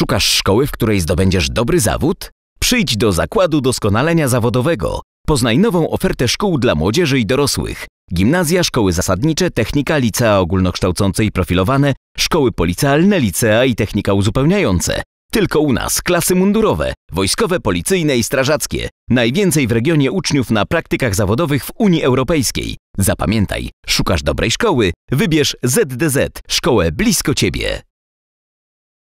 Szukasz szkoły, w której zdobędziesz dobry zawód? Przyjdź do Zakładu Doskonalenia Zawodowego. Poznaj nową ofertę szkół dla młodzieży i dorosłych. Gimnazja, szkoły zasadnicze, technika, licea ogólnokształcące i profilowane, szkoły policjalne, licea i technika uzupełniające. Tylko u nas klasy mundurowe, wojskowe, policyjne i strażackie. Najwięcej w regionie uczniów na praktykach zawodowych w Unii Europejskiej. Zapamiętaj, szukasz dobrej szkoły, wybierz ZDZ, szkołę blisko Ciebie.